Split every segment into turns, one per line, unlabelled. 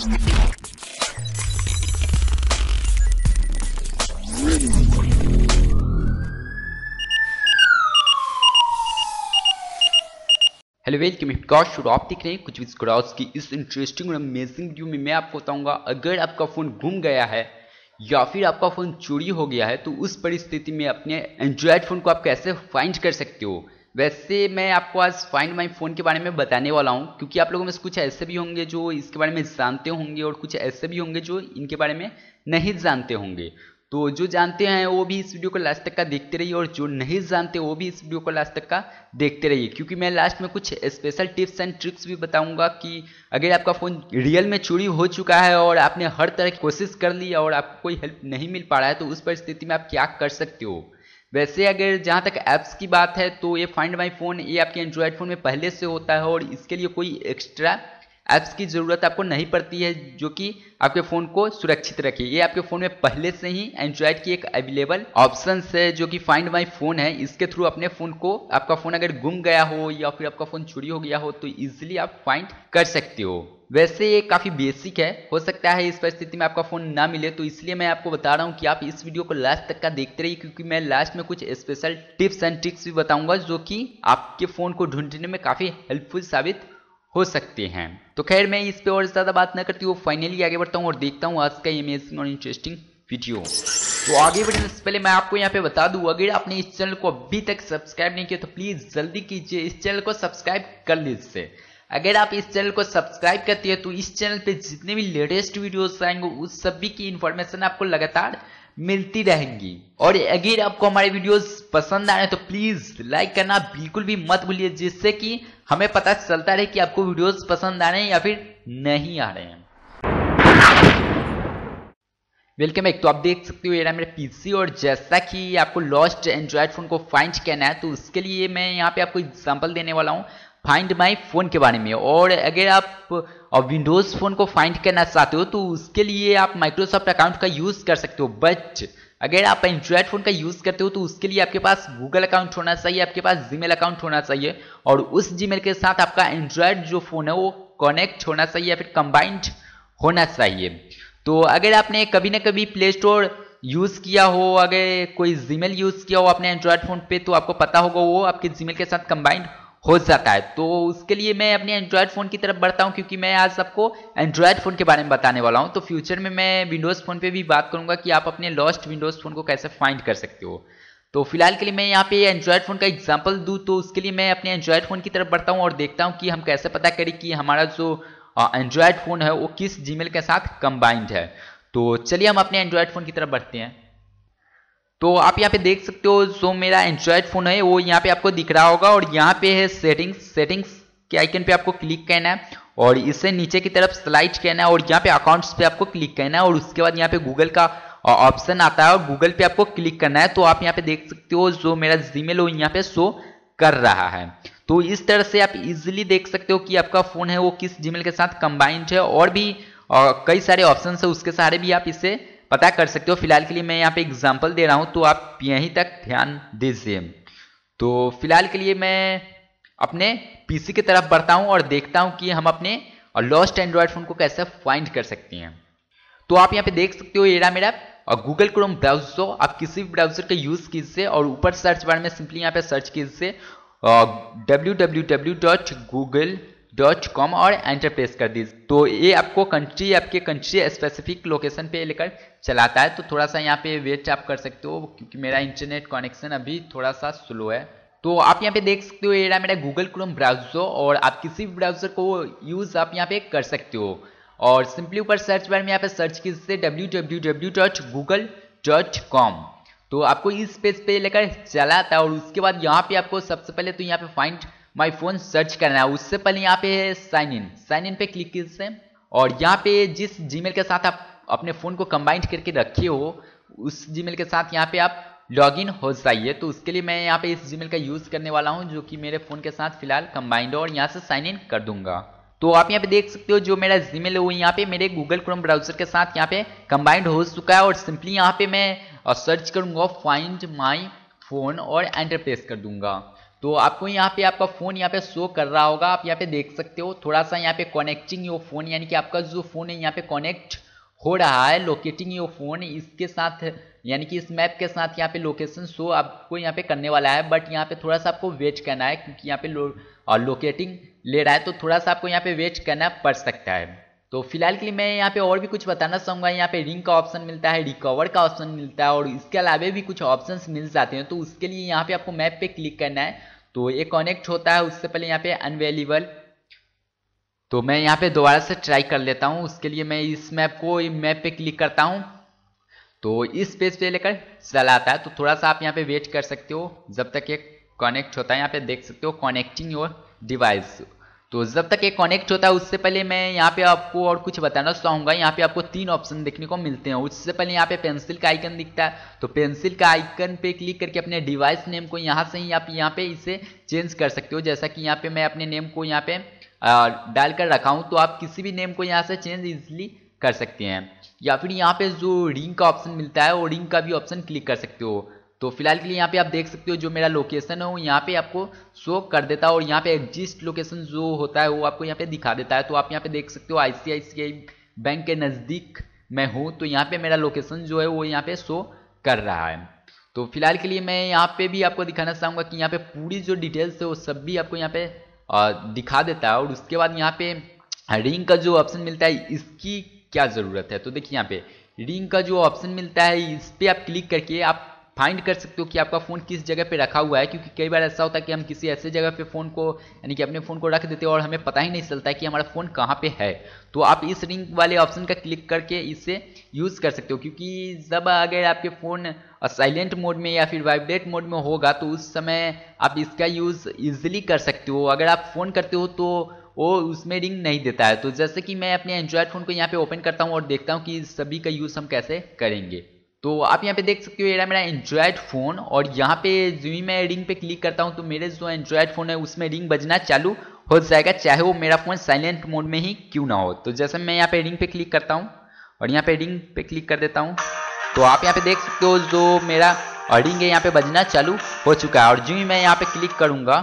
hello welcome काश और आप देख रहे हैं कुछ भी की इस इंटरेस्टिंग और अमेजिंग वीडियो में मैं आपको बताऊंगा अगर आपका फ़ोन गुम गया है या फिर आपका फ़ोन चोरी हो गया है तो उस परिस्थिति में अपने एंड्रॉयड फ़ोन को आप कैसे फाइंड कर सकते हो वैसे मैं आपको आज फाइंड माई फ़ोन के बारे में बताने वाला हूँ क्योंकि आप लोगों में से कुछ ऐसे भी होंगे जो इसके बारे में जानते होंगे और कुछ ऐसे भी होंगे जो इनके बारे में नहीं जानते होंगे तो जो जानते हैं वो भी इस वीडियो को लास्ट तक का देखते रहिए और जो नहीं जानते वो भी इस वीडियो को लास्ट तक का देखते रहिए क्योंकि मैं लास्ट में कुछ स्पेशल टिप्स एंड ट्रिक्स भी बताऊंगा कि अगर आपका फ़ोन रियल में चोरी हो चुका है और आपने हर तरह की कोशिश कर ली और आपको कोई हेल्प नहीं मिल पा रहा है तो उस परिस्थिति में आप क्या कर सकते हो वैसे अगर जहाँ तक ऐप्स की बात है तो ये फाइंड माई फ़ोन ये आपके एंड्रॉयड फ़ोन में पहले से होता है और इसके लिए कोई एक्स्ट्रा ऐप्स की ज़रूरत आपको नहीं पड़ती है जो कि आपके फ़ोन को सुरक्षित रखे ये आपके फ़ोन में पहले से ही एंड्रॉयड की एक अवेलेबल ऑप्शन है जो कि फाइंड माई फ़ोन है इसके थ्रू अपने फ़ोन को आपका फ़ोन अगर गुम गया हो या फिर आपका फ़ोन चोरी हो गया हो तो ईजिली आप फाइंड कर सकते हो वैसे ये काफ़ी बेसिक है हो सकता है इस परिस्थिति में आपका फ़ोन ना मिले तो इसलिए मैं आपको बता रहा हूँ कि आप इस वीडियो को लास्ट तक का देखते रहिए क्योंकि मैं लास्ट में कुछ स्पेशल टिप्स एंड ट्रिक्स भी बताऊंगा जो कि आपके फ़ोन को ढूंढने में काफ़ी हेल्पफुल साबित हो सकते हैं तो खैर मैं इस पे और ज़्यादा बात ना करती हूँ फाइनली आगे बढ़ता हूँ और देखता हूँ आज का ये अमेजिंग और इंटरेस्टिंग वीडियो तो आगे बढ़ने से पहले मैं आपको यहाँ पे बता दूँ अगर आपने इस चैनल को अभी तक सब्सक्राइब नहीं किया तो प्लीज़ जल्दी कीजिए इस चैनल को सब्सक्राइब कर लीजिए अगर आप इस चैनल को सब्सक्राइब करती है तो इस चैनल पे जितने भी लेटेस्ट वीडियोस आएंगे उस सभी की इन्फॉर्मेशन आपको लगातार मिलती रहेंगी और अगर आपको हमारे वीडियोस पसंद आए तो प्लीज लाइक करना बिल्कुल भी मत भूलिए जिससे कि हमें पता चलता रहे कि आपको वीडियोस पसंद आ रहे हैं या फिर नहीं आ रहे हैं वेलकम बैक तो आप देख सकते हो ये रहा मेरा पीसी और जैसा कि आपको लॉस्ट एंड्रॉयड फ़ोन को फाइंड करना है तो उसके लिए मैं यहाँ पे आपको एग्जाम्पल देने वाला हूँ फाइंड माई फ़ोन के बारे में और अगर आप विंडोज़ फ़ोन को फाइंड करना चाहते हो तो उसके लिए आप माइक्रोसॉफ्ट अकाउंट का यूज़ कर सकते हो बट अगर आप एंड्रॉयड फ़ोन का यूज़ करते हो तो उसके लिए आपके पास गूगल अकाउंट होना चाहिए आपके पास जीमेल अकाउंट होना चाहिए और उस जीमेल के साथ आपका एंड्रॉयड जो फ़ोन है वो कनेक्ट होना चाहिए या फिर कंबाइंड होना चाहिए तो अगर आपने कभी ना कभी प्ले स्टोर यूज़ किया हो अगर कोई जीमेल यूज़ किया हो आपने एंड्रॉयड फ़ोन पे तो आपको पता होगा वो आपके जीमेल के साथ कंबाइंड हो सकता है तो उसके लिए मैं अपने एंड्रॉयड फ़ोन की तरफ बढ़ता हूँ क्योंकि मैं आज सबको एंड्रॉयड फ़ोन के बारे में बताने वाला हूँ तो फ्यूचर में मैं विंडोज़ फ़ोन पे भी बात करूँगा कि आप अपने लॉस्ट विंडोज़ फ़ोन को कैसे फाइंड कर सकते हो तो फिलहाल के लिए मैं यहाँ पे एंड्रॉयड फ़ोन का एग्जाम्पल दूँ तो उसके लिए मैं अपने एंड्रॉयड फ़ोन की तरफ बढ़ता हूँ और देखता हूँ कि हम कैसे पता करें कि हमारा जो एंड्रॉयड फ़ोन है वो किस जीमेल के साथ कंबाइंड है तो चलिए हम अपने एंड्रॉयड फ़ोन की तरफ बढ़ते हैं तो आप यहाँ पे देख सकते हो जो मेरा एंड्रॉयड फ़ोन है वो यहाँ पे आपको दिख रहा होगा और यहाँ पे है सेटिंग्स सेटिंग्स के आइकन पे आपको क्लिक करना है और इसे नीचे की तरफ स्लाइड करना है और यहाँ पे अकाउंट्स पे आपको क्लिक करना है और उसके बाद यहाँ पे गूगल का ऑप्शन आता है और गूगल पे आपको क्लिक करना है तो आप यहाँ पे देख सकते हो जो मेरा जीमेल वो यहाँ पे शो कर रहा है तो इस तरह से आप इजिली देख सकते हो कि आपका फ़ोन है वो किस जीमेल के साथ कंबाइंड है और भी कई सारे ऑप्शन है उसके सहारे भी आप इसे पता कर सकते हो फिलहाल के लिए मैं यहाँ पे एग्जाम्पल दे रहा हूँ तो आप यहीं तक ध्यान दीजिए तो फिलहाल के लिए मैं अपने पीसी की तरफ बढ़ता हूँ और देखता हूँ कि हम अपने और लॉस्ट एंड्रॉयड फ़ोन को कैसे फाइंड कर सकते हैं तो आप यहाँ पे देख सकते हो एरा मेरा और गूगल क्रोम ब्राउजर आप किसी भी ब्राउजर का यूज़ कीजिए और ऊपर सर्च बार में सिंपली यहाँ पे सर्च कीजिए W W W dot Google dot com और एंटर प्रेस कर दीजिए तो ये आपको कंट्री आपके कंट्री स्पेसिफिक लोकेशन पे लेकर चलाता है तो थोड़ा सा यहाँ पे वेट आप कर सकते हो क्योंकि मेरा इंटरनेट कनेक्शन अभी थोड़ा सा स्लो है तो आप यहाँ पे देख सकते हो ये रहा मेरा गूगल क्रोम ब्राउजर और आप किसी भी ब्राउजर को यूज़ आप यहाँ पे कर सकते हो और सिंपली ऊपर सर्च बार में यहाँ पे सर्च कीजिए W W W dot Google dot com तो आपको इस पेज पे लेकर चला था और उसके बाद यहाँ पे आपको सबसे पहले तो यहाँ पे फाइंड माई फोन सर्च करना है उससे पहले यहाँ पे साइन इन साइन इन पे क्लिक कीजिए और यहाँ पे जिस जी के साथ आप अपने फ़ोन को कंबाइंड करके रखे हो उस जी के साथ यहाँ पे आप लॉगिन हो जाइए तो उसके लिए मैं यहाँ पे इस जी का यूज़ करने वाला हूँ जो कि मेरे फ़ोन के साथ फिलहाल कंबाइंड हो और यहाँ से साइन इन कर दूंगा तो आप यहाँ पे देख सकते हो जो मेरा जीमेल है वो यहाँ पे मेरे गूगल क्रोम ब्राउजर के साथ यहाँ पे कंबाइंड हो चुका है और सिंपली यहाँ पे मैं सर्च करूँगा फाइंड माई फ़ोन और एंटर प्रेस कर दूंगा तो आपको यहाँ पे आपका फ़ोन यहाँ पे शो कर रहा होगा आप यहाँ पे देख सकते हो थोड़ा सा यहाँ पे कनेक्टिंग योर फ़ोन यानी कि आपका जो फ़ोन है यहाँ पे कनेक्ट हो रहा है लोकेटिंग योर फ़ोन इसके साथ यानी कि इस मैप के साथ यहाँ पे लोकेशन शो आपको यहाँ पे करने वाला है बट यहाँ पे थोड़ा सा आपको वेट करना है क्योंकि यहाँ पे लो, और लोकेटिंग ले रहा है तो थोड़ा सा आपको यहाँ पे वेट करना पड़ सकता है तो फिलहाल के लिए मैं यहाँ पे और भी कुछ बताना चाहूँगा यहाँ पे रिंग का ऑप्शन मिलता है रिकवर का ऑप्शन मिलता है और इसके अलावा भी कुछ ऑप्शंस मिल जाते हैं तो उसके लिए यहाँ पे आपको मैप पे क्लिक करना है तो ये कनेक्ट होता है उससे पहले यहाँ पे अनवेलेबल तो मैं यहाँ पे दोबारा से ट्राई कर लेता हूँ उसके लिए मैं इस मैप को मैप पे क्लिक करता हूँ तो इस पेज पे लेकर चला आता है तो थोड़ा सा आप यहाँ पे वेट कर सकते हो जब तक ये कनेक्ट होता है यहाँ पे देख सकते हो कनेक्टिंग योर डिवाइस तो जब तक ये कनेक्ट होता है उससे पहले मैं यहाँ पे आपको और कुछ बताना चाहूँगा यहाँ पे आपको तीन ऑप्शन देखने को मिलते हैं उससे पहले यहाँ पे पेंसिल का आइकन दिखता है तो पेंसिल का आइकन पे क्लिक करके अपने डिवाइस नेम को यहाँ से ही आप यहाँ पे इसे चेंज कर सकते हो जैसा कि यहाँ पे मैं अपने नेम को यहाँ पे डाल कर रखा हूँ तो आप किसी भी नेम को यहाँ से चेंज इजिली कर सकते हैं या फिर यहाँ पे जो रिंग का ऑप्शन मिलता है वो रिंग का भी ऑप्शन क्लिक कर सकते हो तो फिलहाल के लिए यहाँ पे आप देख सकते हो जो मेरा लोकेशन है वो यहाँ पे आपको शो कर देता है और यहाँ पे एग्जिस्ट लोकेशन जो होता है वो आपको यहाँ पे दिखा देता है तो आप यहाँ पे देख सकते हो आईसीआईसीआई बैंक के नज़दीक मैं हूँ तो यहाँ पे मेरा लोकेशन जो है वो यहाँ पे शो कर रहा है तो फिलहाल के लिए मैं यहाँ पे भी आपको दिखाना चाहूँगा कि यहाँ पे पूरी जो डिटेल्स है वो सब भी आपको यहाँ पे दिखा देता है और उसके बाद यहाँ पे रिंग का जो ऑप्शन मिलता है इसकी क्या ज़रूरत है तो देखिए यहाँ पे रिंग का जो ऑप्शन मिलता है इस पर आप क्लिक करके आप फाइंड कर सकते हो कि आपका फ़ोन किस जगह पे रखा हुआ है क्योंकि कई बार ऐसा होता है कि हम किसी ऐसे जगह पे फ़ोन को यानी कि अपने फ़ोन को रख देते हो और हमें पता ही नहीं चलता है कि हमारा फ़ोन कहाँ पे है तो आप इस रिंग वाले ऑप्शन का क्लिक करके इसे यूज़ कर सकते हो क्योंकि जब अगर आपके फ़ोन साइलेंट मोड में या फिर वाइब्रेट मोड में होगा तो उस समय आप इसका यूज़ ईजिली कर सकते हो अगर आप फ़ोन करते हो तो वो उसमें रिंग नहीं देता है तो जैसे कि मैं अपने एंड्रॉयड फ़ोन को यहाँ पर ओपन करता हूँ और देखता हूँ कि सभी का यूज़ हम कैसे करेंगे तो आप यहाँ पे देख सकते हो ये मेरा एंड्रॉयड फ़ोन और यहाँ पे जो मैं रिंग पे क्लिक करता हूँ तो मेरे जो एंड्रॉयड फ़ोन है उसमें रिंग बजना चालू हो जाएगा चाहे वो मेरा फ़ोन साइलेंट मोड में ही क्यों ना हो तो जैसे मैं यहाँ पे रिंग पे क्लिक करता हूँ और यहाँ पे रिंग पे क्लिक कर देता हूँ तो आप यहाँ पे देख सकते हो जो मेरा रिंग है यहाँ पे बजना चालू हो चुका है और जो मैं यहाँ पे क्लिक करूँगा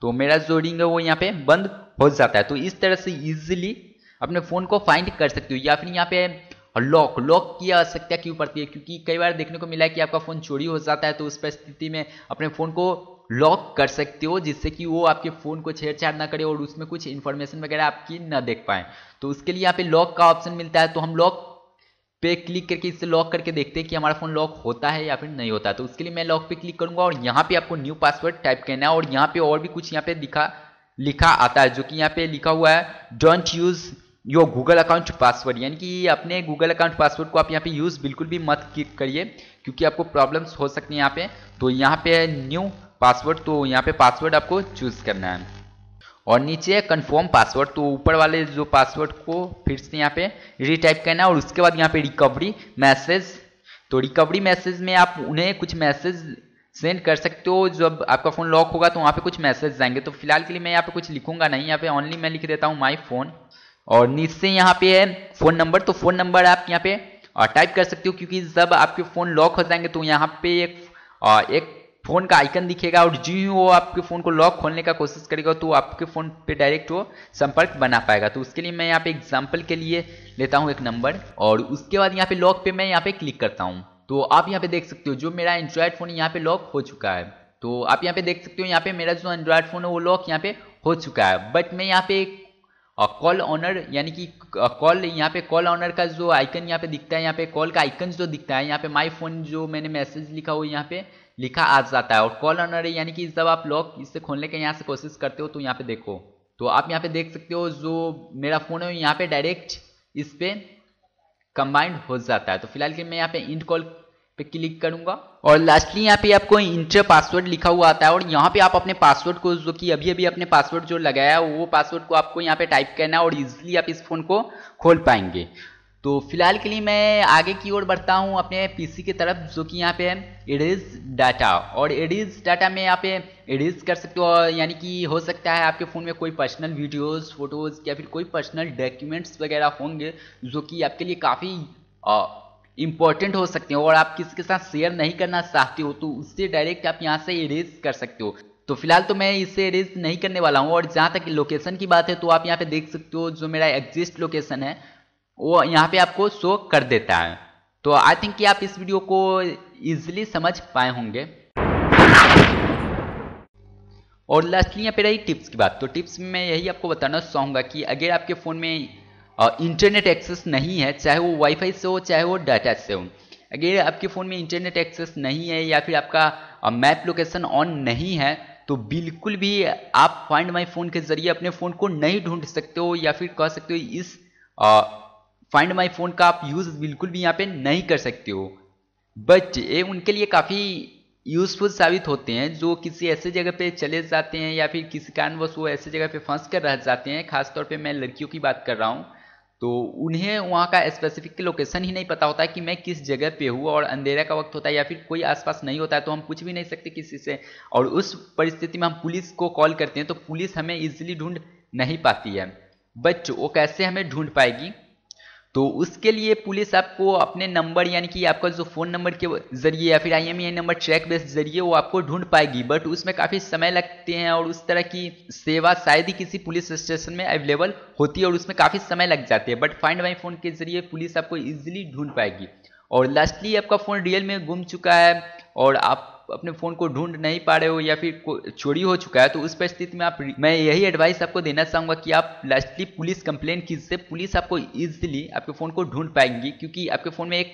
तो मेरा जो रिंग है वो यहाँ पे बंद हो जाता है तो इस तरह से ईजिली अपने फ़ोन को फाइंड कर सकते हो या फिर यहाँ पे और लॉक लॉक की आवश्यकता क्यों पड़ती है क्योंकि कई बार देखने को मिला है कि आपका फ़ोन चोरी हो जाता है तो उस परिस्थिति में अपने फ़ोन को लॉक कर सकते हो जिससे कि वो आपके फ़ोन को छेड़छाड़ ना करे और उसमें कुछ इन्फॉर्मेशन वगैरह आपकी ना देख पाए तो उसके लिए यहाँ पे लॉक का ऑप्शन मिलता है तो हम लॉक पे क्लिक करके इससे लॉक करके देखते हैं कि हमारा फ़ोन लॉक होता है या फिर नहीं होता तो उसके लिए मैं लॉक पे क्लिक करूँगा और यहाँ पर आपको न्यू पासवर्ड टाइप करना है और यहाँ पर और भी कुछ यहाँ पे दिखा लिखा आता है जो कि यहाँ पर लिखा हुआ है don't use your Google account password यानी कि अपने गूगल अकाउंट पासवर्ड को आप यहाँ पे यूज़ बिल्कुल भी मत करिए क्योंकि आपको प्रॉब्लम्स हो सकती हैं यहाँ पे तो यहाँ पे न्यू पासवर्ड तो यहाँ पे पासवर्ड आपको चूज़ करना है और नीचे है कन्फर्म पासवर्ड तो ऊपर वाले जो पासवर्ड को फिर से यहाँ पे रीटाइप करना है और उसके बाद यहाँ पे रिकवरी मैसेज तो रिकवरी मैसेज में आप उन्हें कुछ मैसेज सेंड कर सकते हो जब आपका फ़ोन लॉक होगा तो वहाँ पे कुछ मैसेज आएंगे तो फिलहाल के लिए मैं यहाँ पे कुछ लिखूंगा नहीं यहाँ पे ओनली मैं लिख देता हूँ माई फ़ोन और नीचे यहाँ पे है फ़ोन नंबर तो फ़ोन नंबर आप यहाँ पे टाइप कर सकते हो क्योंकि जब आपके फ़ोन लॉक हो जाएंगे तो यहाँ पे एक एक फ़ोन का आइकन दिखेगा और जी वो आपके फ़ोन को लॉक खोलने का कोशिश करेगा तो आपके फ़ोन पे डायरेक्ट वो संपर्क बना पाएगा तो उसके लिए मैं यहाँ पे एग्जाम्पल के लिए लेता हूँ एक नंबर और उसके बाद यहाँ पे लॉक पे मैं यहाँ पे क्लिक करता हूँ तो आप यहाँ पे देख सकते हो जो मेरा एंड्रॉयड फ़ोन यहाँ पे लॉक हो चुका है तो आप यहाँ पे देख सकते हो यहाँ पे मेरा जो एंड्रॉयड फ़ोन है वो लॉक यहाँ पे हो चुका है बट मैं यहाँ पे कॉल ऑनर यानी कि कॉल यहाँ पे कॉल ऑनर का जो आइकन यहाँ पे दिखता है यहाँ पे कॉल का आइकन जो दिखता है यहाँ पे माई फोन जो मैंने मैसेज लिखा वो यहाँ पे लिखा आ जाता है और कॉल ऑनर यानी कि जब आप लॉक इससे खोलने के यहाँ से कोशिश करते हो तो यहाँ पे देखो तो आप यहाँ पे देख सकते हो जो मेरा फ़ोन है यहाँ पे डायरेक्ट इस पर कंबाइंड हो जाता है तो फिलहाल के मैं यहाँ पे इंड कॉल पे क्लिक करूंगा और लास्टली यहाँ पे आपको इंटर पासवर्ड लिखा हुआ आता है और यहाँ पे आप अपने पासवर्ड को जो कि अभी अभी अपने पासवर्ड जो लगाया है वो पासवर्ड को आपको यहाँ पे टाइप करना है और इजिली आप इस फ़ोन को खोल पाएंगे तो फिलहाल के लिए मैं आगे की ओर बढ़ता हूँ अपने पीसी की तरफ जो कि यहाँ पे है एडिज डाटा और एडिज डाटा में यहाँ पे एडिज कर सकते हो यानी कि हो सकता है आपके फ़ोन में कोई पर्सनल वीडियोस फोटोज़ या फिर कोई पर्सनल डॉक्यूमेंट्स वगैरह होंगे जो कि आपके लिए काफ़ी इंपॉर्टेंट हो सकते हो और आप किसी के साथ शेयर नहीं करना चाहते हो तो उससे डायरेक्ट आप यहाँ से इरेज कर सकते हो तो फिलहाल तो मैं इसे इरेज नहीं करने वाला हूँ और जहाँ तक लोकेशन की बात है तो आप यहाँ पे देख सकते हो जो मेरा एग्जिस्ट लोकेशन है वो यहाँ पे आपको शो कर देता है तो आई थिंक कि आप इस वीडियो को इजिली समझ पाए होंगे और लास्टली यहाँ पे रही टिप्स की बात तो टिप्स में मैं यही आपको बताना चाहूँगा कि अगर आपके फ़ोन में इंटरनेट एक्सेस नहीं है चाहे वो वाईफाई से हो चाहे वो डाटा से हो अगर आपके फ़ोन में इंटरनेट एक्सेस नहीं है या फिर आपका मैप लोकेशन ऑन नहीं है तो बिल्कुल भी आप फाइंड माई फ़ोन के ज़रिए अपने फ़ोन को नहीं ढूंढ सकते हो या फिर कह सकते हो इस फाइंड माई फ़ोन का आप यूज़ बिल्कुल भी यहाँ पे नहीं कर सकते हो बट ये उनके लिए काफ़ी यूज़फुल साबित होते हैं जो किसी ऐसे जगह पे चले जाते हैं या फिर किसी कारणवश वो ऐसे जगह पे फंस कर रह जाते हैं खासतौर पे मैं लड़कियों की बात कर रहा हूँ तो उन्हें वहाँ का स्पेसिफिक लोकेशन ही नहीं पता होता है कि मैं किस जगह पे हूँ और अंधेरे का वक्त होता है या फिर कोई आसपास नहीं होता है तो हम पूछ भी नहीं सकते किसी से और उस परिस्थिति में हम पुलिस को कॉल करते हैं तो पुलिस हमें ईजिली ढूंढ नहीं पाती है बट वो कैसे हमें ढूंढ पाएगी तो उसके लिए पुलिस आपको अपने नंबर यानी कि आपका जो फ़ोन नंबर के ज़रिए या फिर I M e number track base ज़रिए वो आपको ढूंढ पाएगी बट उसमें काफ़ी समय लगते हैं और उस तरह की सेवा शायद ही किसी पुलिस स्टेशन में अवेलेबल होती है और उसमें काफ़ी समय लग जाते हैं बट फाइंड माई फ़ोन के ज़रिए पुलिस आपको ईजिली ढूंढ पाएगी और लास्टली आपका फ़ोन रियल में गुम चुका है और आप अपने फ़ोन को ढूंढ नहीं पा रहे हो या फिर चोरी हो चुका है तो उस परिस्थिति में आप मैं यही एडवाइस आपको देना चाहूँगा कि आप लास्टली पुलिस कंप्लेन कीजिए पुलिस आपको ईजिली आपके फ़ोन को ढूंढ पाएंगी क्योंकि आपके फ़ोन में एक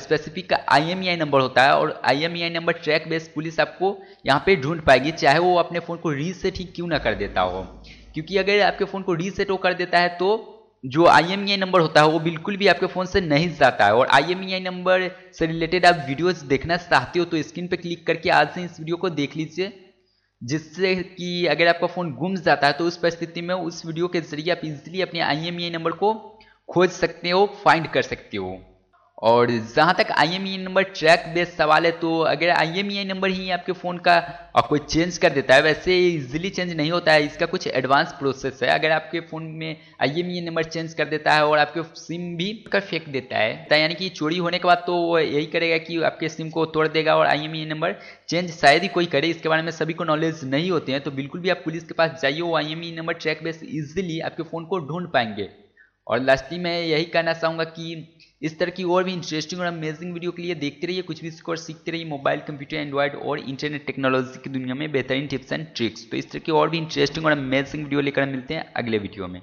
स्पेसिफिक का आई नंबर e होता है और I number track based police आपको यहाँ पे ढूंढ पाएगी चाहे वो अपने फ़ोन को रीसेट ही क्यों ना कर देता हो क्योंकि अगर आपके फ़ोन को रीसेट वो कर देता है तो जो आई नंबर e होता है वो बिल्कुल भी आपके फ़ोन से नहीं जाता है और आई नंबर e से रिलेटेड आप वीडियोस देखना चाहते हो तो स्क्रीन पे क्लिक करके आज से इस वीडियो को देख लीजिए जिससे कि अगर आपका फ़ोन गुम जाता है तो उस परिस्थिति में उस वीडियो के ज़रिए आप इजीली अपने आई नंबर e को खोज सकते हो फाइंड कर सकते हो और जहाँ तक आईएमईआई नंबर ट्रैक बेस्ड सवाल है तो अगर आई नंबर e ही आपके फ़ोन का कोई चेंज कर देता है वैसे इजीली चेंज नहीं होता है इसका कुछ एडवांस प्रोसेस है अगर आपके फ़ोन में आई नंबर चेंज कर देता है और आपके सिम भी कर फेंक देता है तो यानी कि चोरी होने के बाद तो वो यही करेगा कि आपके सिम को तोड़ देगा और आई नंबर चेंज शायद ही कोई करे इसके बारे में सभी को नॉलेज नहीं होते हैं तो बिल्कुल भी आप पुलिस के पास जाइए वो I number track based easily आपके फ़ोन को ढूंढ पाएंगे और लास्टली मैं यही कहना चाहूँगा कि इस तरह की और भी इंटरेस्टिंग और अमेजिंग वीडियो के लिए देखते रहिए कुछ भी और सीखते रहिए मोबाइल कंप्यूटर एंड्रॉइड और इंटरनेट टेक्नोलॉजी की दुनिया में बेहतरीन टिप्स एंड ट्रिक्स तो इस तरह की और भी इंटरेस्टिंग और अमेजिंग वीडियो लेकर मिलते हैं अगले वीडियो में